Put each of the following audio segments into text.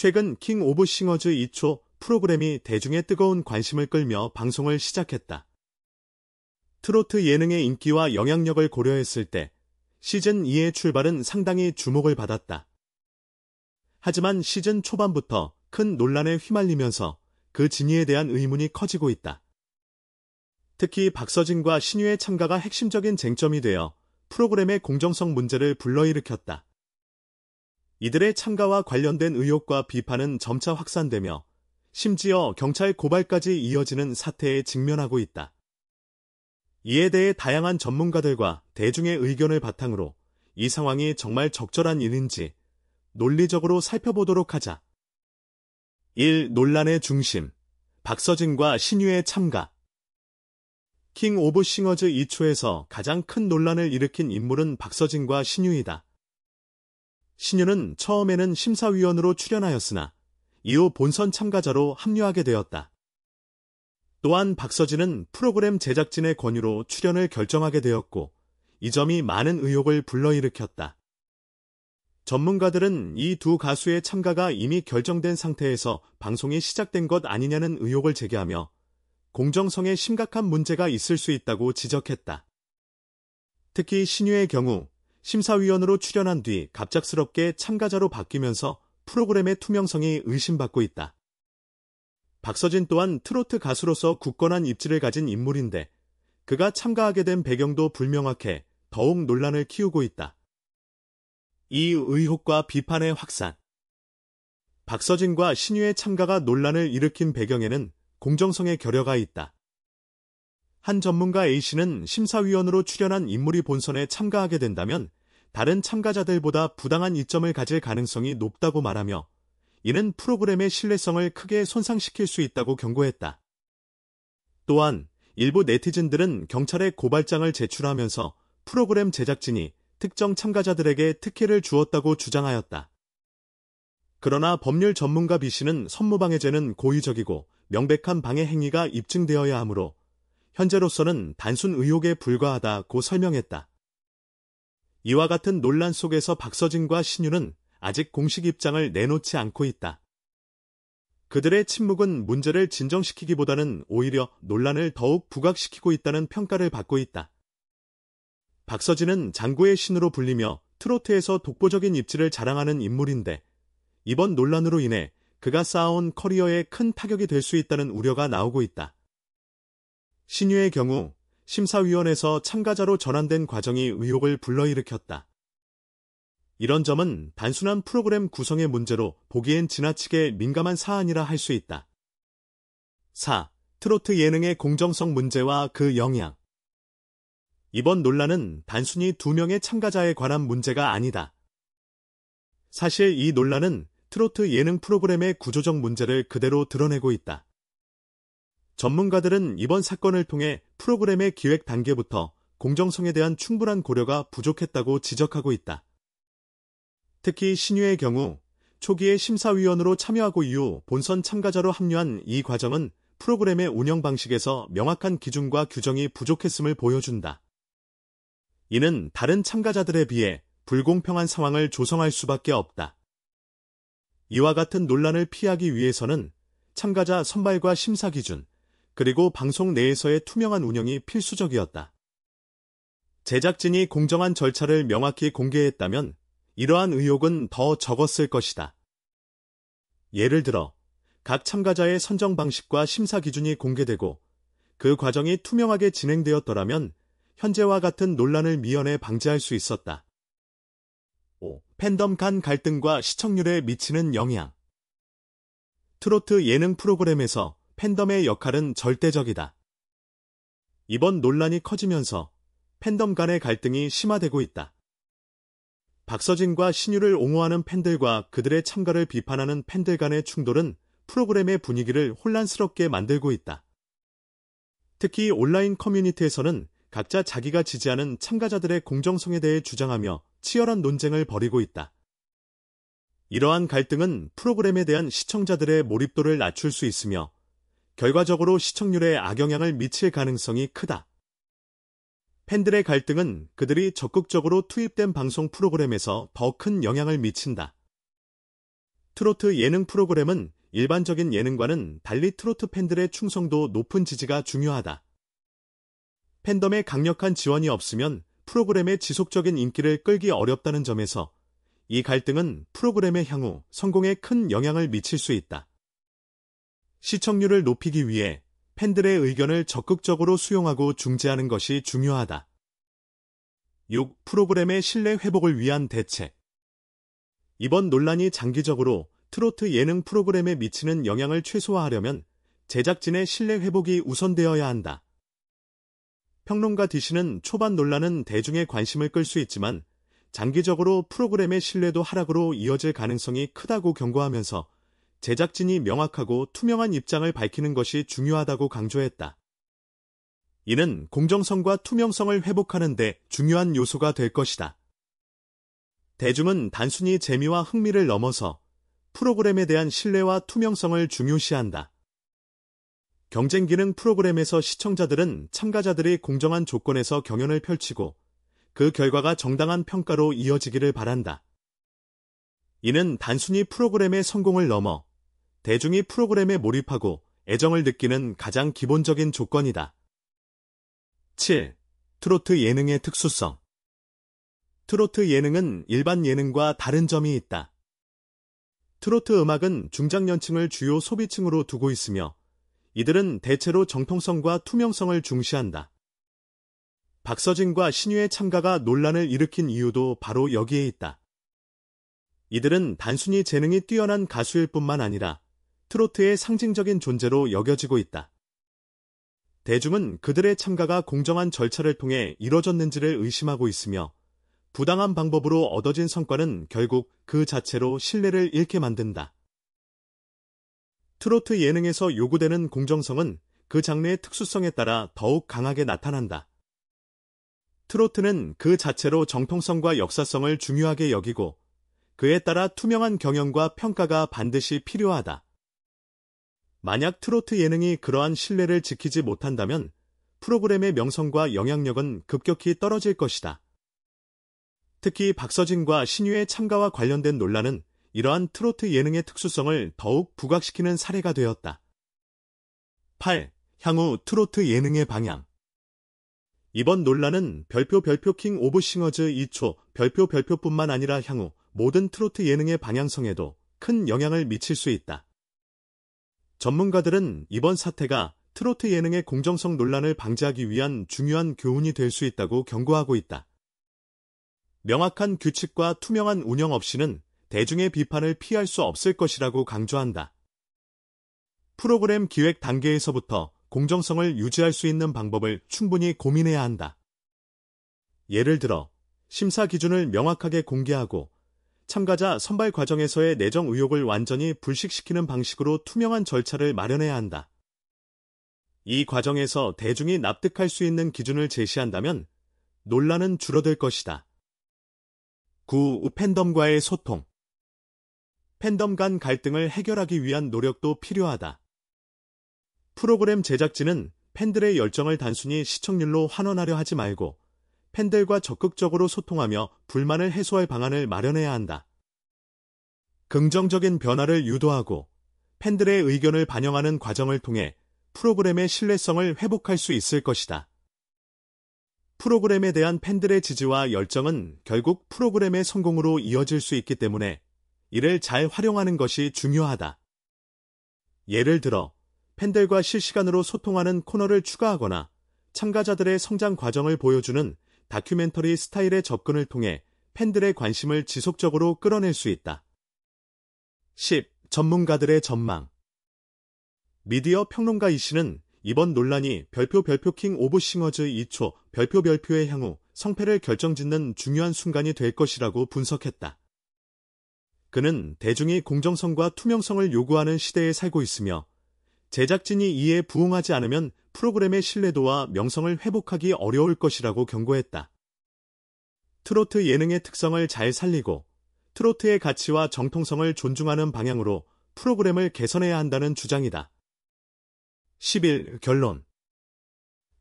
최근 킹 오브 싱어즈 2초 프로그램이 대중의 뜨거운 관심을 끌며 방송을 시작했다. 트로트 예능의 인기와 영향력을 고려했을 때 시즌 2의 출발은 상당히 주목을 받았다. 하지만 시즌 초반부터 큰 논란에 휘말리면서 그 진위에 대한 의문이 커지고 있다. 특히 박서진과 신유의 참가가 핵심적인 쟁점이 되어 프로그램의 공정성 문제를 불러일으켰다. 이들의 참가와 관련된 의혹과 비판은 점차 확산되며 심지어 경찰 고발까지 이어지는 사태에 직면하고 있다. 이에 대해 다양한 전문가들과 대중의 의견을 바탕으로 이 상황이 정말 적절한 일인지 논리적으로 살펴보도록 하자. 1. 논란의 중심. 박서진과 신유의 참가. 킹 오브 싱어즈 2초에서 가장 큰 논란을 일으킨 인물은 박서진과 신유이다. 신유는 처음에는 심사위원으로 출연하였으나 이후 본선 참가자로 합류하게 되었다. 또한 박서진은 프로그램 제작진의 권유로 출연을 결정하게 되었고 이 점이 많은 의혹을 불러일으켰다. 전문가들은 이 두 가수의 참가가 이미 결정된 상태에서 방송이 시작된 것 아니냐는 의혹을 제기하며 공정성에 심각한 문제가 있을 수 있다고 지적했다. 특히 신유의 경우 심사위원으로 출연한 뒤 갑작스럽게 참가자로 바뀌면서 프로그램의 투명성이 의심받고 있다. 박서진 또한 트로트 가수로서 굳건한 입지를 가진 인물인데 그가 참가하게 된 배경도 불명확해 더욱 논란을 키우고 있다. 이 의혹과 비판의 확산. 박서진과 신유의 참가가 논란을 일으킨 배경에는 공정성의 결여가 있다. 한 전문가 A씨는 심사위원으로 출연한 인물이 본선에 참가하게 된다면 다른 참가자들보다 부당한 이점을 가질 가능성이 높다고 말하며 이는 프로그램의 신뢰성을 크게 손상시킬 수 있다고 경고했다. 또한 일부 네티즌들은 경찰에 고발장을 제출하면서 프로그램 제작진이 특정 참가자들에게 특혜를 주었다고 주장하였다. 그러나 법률 전문가 B 씨는 선무방해죄는 고의적이고 명백한 방해 행위가 입증되어야 하므로 현재로서는 단순 의혹에 불과하다고 설명했다. 이와 같은 논란 속에서 박서진과 신유는 아직 공식 입장을 내놓지 않고 있다. 그들의 침묵은 문제를 진정시키기보다는 오히려 논란을 더욱 부각시키고 있다는 평가를 받고 있다. 박서진은 장구의 신으로 불리며 트로트에서 독보적인 입지를 자랑하는 인물인데 이번 논란으로 인해 그가 쌓아온 커리어에 큰 타격이 될 수 있다는 우려가 나오고 있다. 신유의 경우 심사위원에서 참가자로 전환된 과정이 의혹을 불러일으켰다. 이런 점은 단순한 프로그램 구성의 문제로 보기엔 지나치게 민감한 사안이라 할 수 있다. 4. 트로트 예능의 공정성 문제와 그 영향 이번 논란은 단순히 두 명의 참가자에 관한 문제가 아니다. 사실 이 논란은 트로트 예능 프로그램의 구조적 문제를 그대로 드러내고 있다. 전문가들은 이번 사건을 통해 프로그램의 기획 단계부터 공정성에 대한 충분한 고려가 부족했다고 지적하고 있다. 특히 신유의 경우 초기에 심사위원으로 참여하고 이후 본선 참가자로 합류한 이 과정은 프로그램의 운영 방식에서 명확한 기준과 규정이 부족했음을 보여준다. 이는 다른 참가자들에 비해 불공평한 상황을 조성할 수밖에 없다. 이와 같은 논란을 피하기 위해서는 참가자 선발과 심사 기준, 그리고 방송 내에서의 투명한 운영이 필수적이었다. 제작진이 공정한 절차를 명확히 공개했다면 이러한 의혹은 더 적었을 것이다. 예를 들어 각 참가자의 선정 방식과 심사 기준이 공개되고 그 과정이 투명하게 진행되었더라면 현재와 같은 논란을 미연에 방지할 수 있었다. 5. 팬덤 간 갈등과 시청률에 미치는 영향 트로트 예능 프로그램에서 팬덤의 역할은 절대적이다. 이번 논란이 커지면서 팬덤 간의 갈등이 심화되고 있다. 박서진과 신유를 옹호하는 팬들과 그들의 참가를 비판하는 팬들 간의 충돌은 프로그램의 분위기를 혼란스럽게 만들고 있다. 특히 온라인 커뮤니티에서는 각자 자기가 지지하는 참가자들의 공정성에 대해 주장하며 치열한 논쟁을 벌이고 있다. 이러한 갈등은 프로그램에 대한 시청자들의 몰입도를 낮출 수 있으며 결과적으로 시청률에 악영향을 미칠 가능성이 크다. 팬들의 갈등은 그들이 적극적으로 투입된 방송 프로그램에서 더 큰 영향을 미친다. 트로트 예능 프로그램은 일반적인 예능과는 달리 트로트 팬들의 충성도 높은 지지가 중요하다. 팬덤의 강력한 지원이 없으면 프로그램의 지속적인 인기를 끌기 어렵다는 점에서 이 갈등은 프로그램의 향후 성공에 큰 영향을 미칠 수 있다. 시청률을 높이기 위해 팬들의 의견을 적극적으로 수용하고 중재하는 것이 중요하다. 6. 프로그램의 신뢰 회복을 위한 대책 이번 논란이 장기적으로 트로트 예능 프로그램에 미치는 영향을 최소화하려면 제작진의 신뢰 회복이 우선되어야 한다. 평론가 디씨는 초반 논란은 대중의 관심을 끌 수 있지만 장기적으로 프로그램의 신뢰도 하락으로 이어질 가능성이 크다고 경고하면서 제작진이 명확하고 투명한 입장을 밝히는 것이 중요하다고 강조했다. 이는 공정성과 투명성을 회복하는 데 중요한 요소가 될 것이다. 대중은 단순히 재미와 흥미를 넘어서 프로그램에 대한 신뢰와 투명성을 중요시한다. 경쟁 기능 프로그램에서 시청자들은 참가자들이 공정한 조건에서 경연을 펼치고 그 결과가 정당한 평가로 이어지기를 바란다. 이는 단순히 프로그램의 성공을 넘어 대중이 프로그램에 몰입하고 애정을 느끼는 가장 기본적인 조건이다. 7. 트로트 예능의 특수성 트로트 예능은 일반 예능과 다른 점이 있다. 트로트 음악은 중장년층을 주요 소비층으로 두고 있으며 이들은 대체로 정통성과 투명성을 중시한다. 박서진과 신유의 참가가 논란을 일으킨 이유도 바로 여기에 있다. 이들은 단순히 재능이 뛰어난 가수일 뿐만 아니라 트로트의 상징적인 존재로 여겨지고 있다. 대중은 그들의 참가가 공정한 절차를 통해 이뤄졌는지를 의심하고 있으며 부당한 방법으로 얻어진 성과는 결국 그 자체로 신뢰를 잃게 만든다. 트로트 예능에서 요구되는 공정성은 그 장르의 특수성에 따라 더욱 강하게 나타난다. 트로트는 그 자체로 정통성과 역사성을 중요하게 여기고 그에 따라 투명한 경영과 평가가 반드시 필요하다. 만약 트로트 예능이 그러한 신뢰를 지키지 못한다면 프로그램의 명성과 영향력은 급격히 떨어질 것이다. 특히 박서진과 신유의 참가와 관련된 논란은 이러한 트로트 예능의 특수성을 더욱 부각시키는 사례가 되었다. 8. 향후 트로트 예능의 방향 이번 논란은 별표 별표 킹 오브 싱어즈 2초 별표 별표뿐만 아니라 향후 모든 트로트 예능의 방향성에도 큰 영향을 미칠 수 있다. 전문가들은 이번 사태가 트로트 예능의 공정성 논란을 방지하기 위한 중요한 교훈이 될 수 있다고 경고하고 있다. 명확한 규칙과 투명한 운영 없이는 대중의 비판을 피할 수 없을 것이라고 강조한다. 프로그램 기획 단계에서부터 공정성을 유지할 수 있는 방법을 충분히 고민해야 한다. 예를 들어, 심사 기준을 명확하게 공개하고 참가자 선발 과정에서의 내정 의혹을 완전히 불식시키는 방식으로 투명한 절차를 마련해야 한다. 이 과정에서 대중이 납득할 수 있는 기준을 제시한다면 논란은 줄어들 것이다. 9. 팬덤과의 소통 팬덤 간 갈등을 해결하기 위한 노력도 필요하다. 프로그램 제작진은 팬들의 열정을 단순히 시청률로 환원하려 하지 말고 팬들과 적극적으로 소통하며 불만을 해소할 방안을 마련해야 한다. 긍정적인 변화를 유도하고 팬들의 의견을 반영하는 과정을 통해 프로그램의 신뢰성을 회복할 수 있을 것이다. 프로그램에 대한 팬들의 지지와 열정은 결국 프로그램의 성공으로 이어질 수 있기 때문에 이를 잘 활용하는 것이 중요하다. 예를 들어, 팬들과 실시간으로 소통하는 코너를 추가하거나 참가자들의 성장 과정을 보여주는 다큐멘터리 스타일의 접근을 통해 팬들의 관심을 지속적으로 끌어낼 수 있다. 10. 전문가들의 전망 미디어 평론가 이 씨는 이번 논란이 별표 별표 킹 오브 싱어즈 2초 별표 별표의 향후 성패를 결정짓는 중요한 순간이 될 것이라고 분석했다. 그는 대중이 공정성과 투명성을 요구하는 시대에 살고 있으며 제작진이 이에 부응하지 않으면 프로그램의 신뢰도와 명성을 회복하기 어려울 것이라고 경고했다. 트로트 예능의 특성을 잘 살리고 트로트의 가치와 정통성을 존중하는 방향으로 프로그램을 개선해야 한다는 주장이다. 10일 결론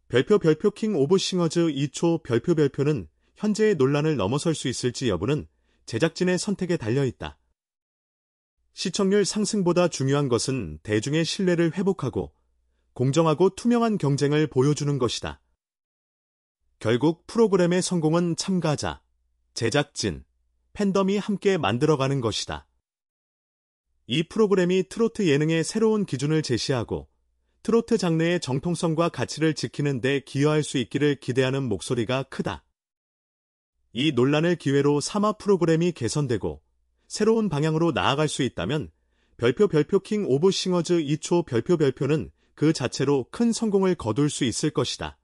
별표 별표 킹 오브 싱어즈 2초 별표 별표는 현재의 논란을 넘어설 수 있을지 여부는 제작진의 선택에 달려있다. 시청률 상승보다 중요한 것은 대중의 신뢰를 회복하고 공정하고 투명한 경쟁을 보여주는 것이다. 결국 프로그램의 성공은 참가자, 제작진, 팬덤이 함께 만들어가는 것이다. 이 프로그램이 트로트 예능의 새로운 기준을 제시하고 트로트 장르의 정통성과 가치를 지키는 데 기여할 수 있기를 기대하는 목소리가 크다. 이 논란을 기회로 사마 프로그램이 개선되고 새로운 방향으로 나아갈 수 있다면 별표 별표 킹 오브 싱어즈 2초 별표 별표는 그 자체로 큰 성공을 거둘 수 있을 것이다.